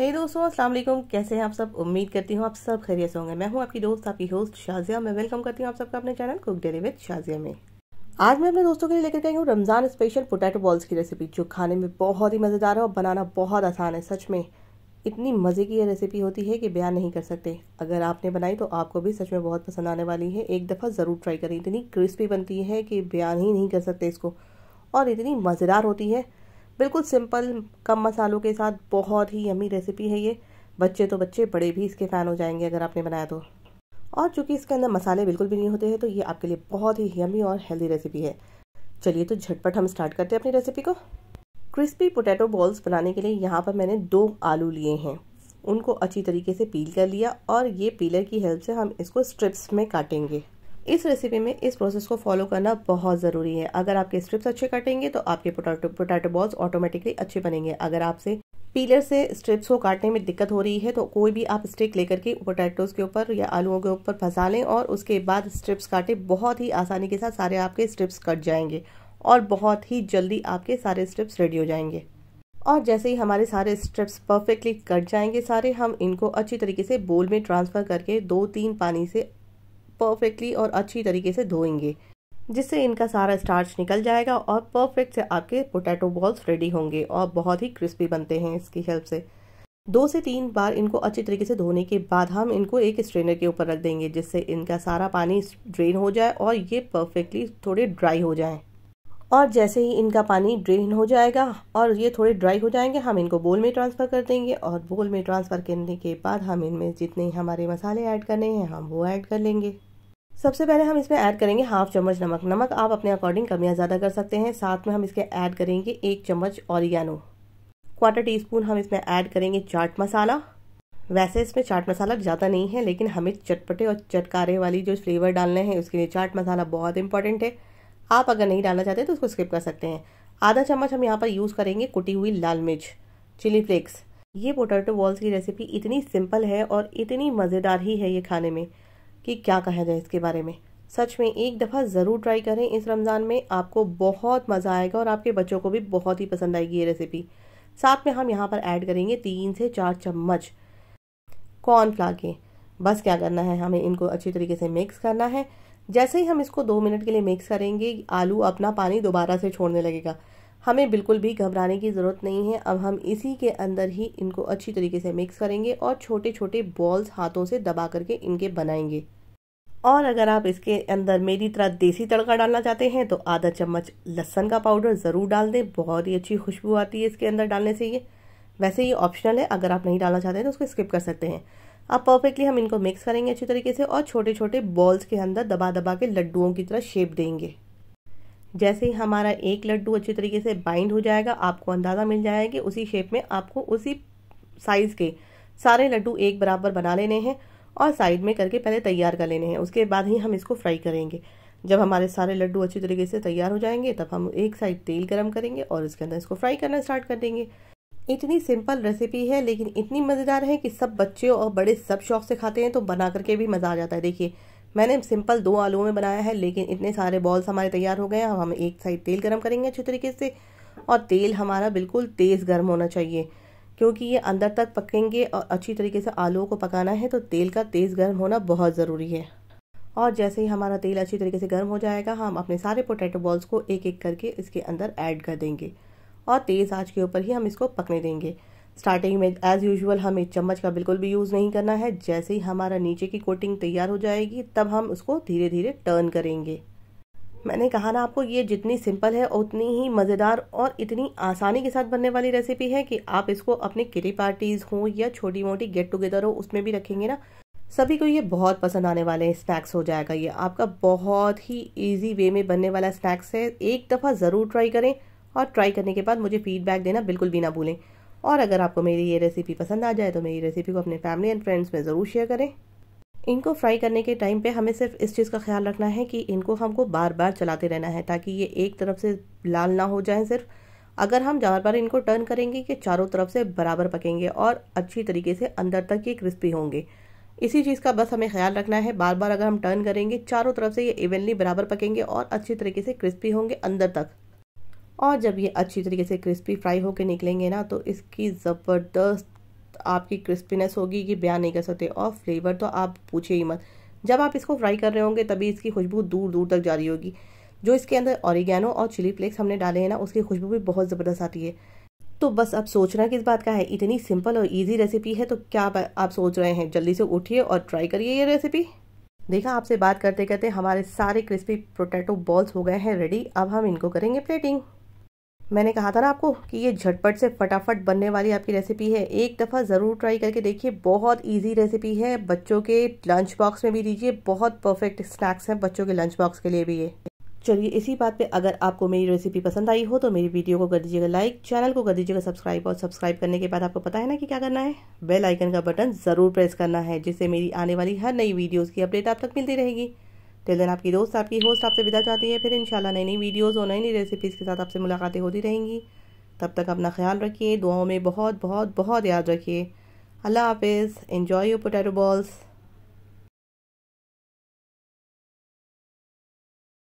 हे hey दोस्तों अस्सलाम वालेकुम कैसे हैं आप सब उम्मीद करती हूँ आप सब खैरियत होंगे मैं हूँ आपकी दोस्त आपकी होस्ट शाजिया मैं वेलकम करती हूँ आप सबका अपने channel cook dairy with Shazia में आज मैं अपने दोस्तों के लिए लेकर आई हूँ रमज़ान स्पेशल पोटैटो बॉल्स की रेसिपी जो खाने में बहुत ही मज़ेदार है और बनाना बहुत आसान है सच में इतनी मज़े की यह रेसिपी होती है कि बयान नहीं कर सकते अगर आपने बनाई तो आपको भी सच में बहुत पसंद आने वाली है एक दफ़ा ज़रूर ट्राई करें इतनी क्रिस्पी बनती है कि बयान ही नहीं कर सकते इसको और इतनी मज़ेदार होती है बिल्कुल सिंपल कम मसालों के साथ बहुत ही यमी रेसिपी है ये बच्चे तो बच्चे बड़े भी इसके फ़ैन हो जाएंगे अगर आपने बनाया तो और चूंकि इसके अंदर मसाले बिल्कुल भी नहीं होते हैं तो ये आपके लिए बहुत ही यमी और हेल्दी रेसिपी है चलिए तो झटपट हम स्टार्ट करते हैं अपनी रेसिपी को क्रिस्पी पोटैटो बॉल्स बनाने के लिए यहाँ पर मैंने दो आलू लिए हैं उनको अच्छी तरीके से पील कर लिया और ये पीलर की हेल्प से हम इसको स्ट्रिप्स में काटेंगे इस रेसिपी में इस प्रोसेस को फॉलो करना बहुत ज़रूरी है अगर आपके स्ट्रिप्स अच्छे कटेंगे तो आपके पोटैटो पोटैटो बॉल्स ऑटोमेटिकली अच्छे बनेंगे अगर आपसे पीलर से स्ट्रिप्स को काटने में दिक्कत हो रही है तो कोई भी आप स्टिक लेकर के पोटैटोज के ऊपर या आलूओं के ऊपर फंसा लें और उसके बाद स्ट्रिप्स काटे बहुत ही आसानी के साथ सारे आपके स्ट्रिप्स कट जाएंगे और बहुत ही जल्दी आपके सारे स्ट्रिप्स रेडी हो जाएंगे और जैसे ही हमारे सारे स्ट्रिप्स परफेक्टली कट जाएंगे सारे हम इनको अच्छी तरीके से बोल में ट्रांसफ़र करके दो तीन पानी से परफेक्टली और अच्छी तरीके से धोएंगे जिससे इनका सारा स्टार्च निकल जाएगा और परफेक्ट से आपके पोटैटो बॉल्स रेडी होंगे और बहुत ही क्रिस्पी बनते हैं इसकी हेल्प से दो से तीन बार इनको अच्छी तरीके से धोने के बाद हम इनको एक स्ट्रेनर के ऊपर रख देंगे जिससे इनका सारा पानी ड्रेन हो जाए और ये परफेक्टली थोड़े ड्राई हो जाएं और जैसे ही इनका पानी ड्रेन हो जाएगा और ये थोड़े ड्राई हो जाएंगे हम इनको बोल में ट्रांसफ़र कर देंगे और बोल में ट्रांसफ़र करने के बाद हम इनमें जितने हमारे मसाले ऐड करने हैं हम वो ऐड कर लेंगे सबसे पहले हम इसमें ऐड करेंगे हाफ चम्मच नमक नमक आप अपने अकॉर्डिंग कम या ज़्यादा कर सकते हैं साथ में हम इसके ऐड करेंगे एक चम्मच ऑरिगानो क्वार्टर टी स्पून हम इसमें ऐड करेंगे चाट मसाला वैसे इसमें चाट मसाला ज़्यादा नहीं है लेकिन हमें चटपटे और चटकारे वाली जो फ्लेवर डालने हैं उसके लिए चाट मसाला बहुत इंपॉर्टेंट है आप अगर नहीं डालना चाहते तो उसको स्किप कर सकते हैं आधा चम्मच हम यहाँ पर यूज़ करेंगे कुटी हुई लाल मिर्च चिली फ्लेक्स ये पोटैटो बॉल्स की रेसिपी इतनी सिंपल है और इतनी मज़ेदार ही है ये खाने में कि क्या कहा जाए इसके बारे में सच में एक दफ़ा ज़रूर ट्राई करें इस रमज़ान में आपको बहुत मज़ा आएगा और आपके बच्चों को भी बहुत ही पसंद आएगी ये रेसिपी साथ में हम यहाँ पर ऐड करेंगे तीन से चार चम्मच कॉर्नफ्लावर के बस क्या करना है हमें इनको अच्छी तरीके से मिक्स करना है जैसे ही हम इसको दो मिनट के लिए मिक्स करेंगे आलू अपना पानी दोबारा से छोड़ने लगेगा हमें बिल्कुल भी घबराने की ज़रूरत नहीं है अब हम इसी के अंदर ही इनको अच्छी तरीके से मिक्स करेंगे और छोटे छोटे बॉल्स हाथों से दबा करके इनके बनाएंगे और अगर आप इसके अंदर मेरी तरह देसी तड़का डालना चाहते हैं तो आधा चम्मच लहसन का पाउडर ज़रूर डाल दें बहुत ही अच्छी खुशबू आती है इसके अंदर डालने से ये वैसे ये ऑप्शनल है अगर आप नहीं डालना चाहते हैं तो उसको स्किप कर सकते हैं अब परफेक्टली हम इनको मिक्स करेंगे अच्छी तरीके से और छोटे छोटे बॉल्स के अंदर दबा दबा के लड्डुओं की तरह शेप देंगे जैसे ही हमारा एक लड्डू अच्छी तरीके से बाइंड हो जाएगा आपको अंदाज़ा मिल जाएगा कि उसी शेप में आपको उसी साइज़ के सारे लड्डू एक बराबर बना लेने हैं और साइड में करके पहले तैयार कर लेने हैं उसके बाद ही हम इसको फ्राई करेंगे जब हमारे सारे लड्डू अच्छी तरीके से तैयार हो जाएंगे तब हम एक साइड तेल गर्म करेंगे और इसके अंदर इसको फ्राई करना स्टार्ट कर देंगे इतनी सिंपल रेसिपी है लेकिन इतनी मज़ेदार है कि सब बच्चे और बड़े सब शौक से खाते हैं तो बना करके भी मज़ा आ जाता है देखिए मैंने सिंपल दो आलू में बनाया है लेकिन इतने सारे बॉल्स हमारे तैयार हो गए हैं हम एक साइड तेल गर्म करेंगे अच्छे तरीके से और तेल हमारा बिल्कुल तेज़ गर्म होना चाहिए क्योंकि ये अंदर तक पकेंगे और अच्छी तरीके से आलुओं को पकाना है तो तेल का तेज़ गर्म होना बहुत ज़रूरी है और जैसे ही हमारा तेल अच्छी तरीके से गर्म हो जाएगा हम अपने सारे पोटैटो बॉल्स को एक एक करके इसके अंदर ऐड कर देंगे और तेज़ आँच के ऊपर ही हम इसको पकने देंगे स्टार्टिंग में एज़ यूजुअल हमें चम्मच का बिल्कुल भी यूज़ नहीं करना है जैसे ही हमारा नीचे की कोटिंग तैयार हो जाएगी तब हम उसको धीरे धीरे टर्न करेंगे मैंने कहा ना आपको ये जितनी सिंपल है उतनी ही मज़ेदार और इतनी आसानी के साथ बनने वाली रेसिपी है कि आप इसको अपने किटी पार्टीज़ हो या छोटी मोटी गेट टुगेदर हो उसमें भी रखेंगे ना सभी को ये बहुत पसंद आने वाले स्नैक्स हो जाएगा ये आपका बहुत ही ईजी वे में बनने वाला स्नैक्स है एक दफ़ा ज़रूर ट्राई करें और ट्राई करने के बाद मुझे फीडबैक देना बिल्कुल भी ना भूलें और अगर आपको मेरी ये रेसिपी पसंद आ जाए तो मेरी रेसिपी को अपने फैमिली एंड फ्रेंड्स में ज़रूर शेयर करें इनको फ्राई करने के टाइम पे हमें सिर्फ इस चीज़ का ख्याल रखना है कि इनको हमको बार बार चलाते रहना है ताकि ये एक तरफ से लाल ना हो जाए सिर्फ अगर हम बार बार इनको टर्न करेंगे कि चारों तरफ से बराबर पकेंगे और अच्छी तरीके से अंदर तक ये क्रिस्पी होंगे इसी चीज़ का बस हमें ख्याल रखना है बार बार अगर हम टर्न करेंगे चारों तरफ से ये इवनली बराबर पकेंगे और अच्छी तरीके से क्रिस्पी होंगे अंदर तक और जब ये अच्छी तरीके से क्रिस्पी फ्राई होकर निकलेंगे ना तो इसकी ज़बरदस्त आपकी क्रिस्पीनेस होगी कि बयान नहीं कर सकते और फ्लेवर तो आप पूछिए ही मत जब आप इसको फ्राई कर रहे होंगे तभी इसकी खुशबू दूर दूर तक जारी होगी जो इसके अंदर ऑरिगेनो और चिली फ्लेक्स हमने डाले हैं ना उसकी खुशबू भी बहुत ज़बरदस्त आती है तो बस अब सोचना किस बात का है इतनी सिंपल और इजी रेसिपी है तो क्या आप, आप सोच रहे हैं जल्दी से उठिए और ट्राई करिए ये रेसिपी देखा आपसे बात करते करते हमारे सारे क्रिस्पी पोटैटो बॉल्स हो गए हैं रेडी अब हम इनको करेंगे प्लेटिंग मैंने कहा था ना आपको कि ये झटपट से फटाफट बनने वाली आपकी रेसिपी है एक दफ़ा ज़रूर ट्राई करके देखिए बहुत इजी रेसिपी है बच्चों के लंच बॉक्स में भी दीजिए बहुत परफेक्ट स्नैक्स हैं बच्चों के लंच बॉक्स के लिए भी ये चलिए इसी बात पे अगर आपको मेरी रेसिपी पसंद आई हो तो मेरी वीडियो को कर दीजिएगा लाइक चैनल को कर दीजिएगा सब्सक्राइब और सब्सक्राइब करने के बाद आपको पता है ना कि क्या करना है बेल आइकन का बटन ज़रूर प्रेस करना है जिससे मेरी आने वाली हर नई वीडियोज़ की अपडेट आप तक मिलती रहेगी टिल दिन आपकी दोस्त आपकी होस्ट आपसे विदा चाहती है फिर शाला नई नई वीडियोज़ और नई नई रेसिपीज़ के साथ आपसे मुलाकातें होती रहेंगी तब तक अपना ख्याल रखिए दुआओं में बहुत बहुत बहुत याद रखिए अल्लाह हाफिज़ इन्जॉय योर पोटैटो बॉल्स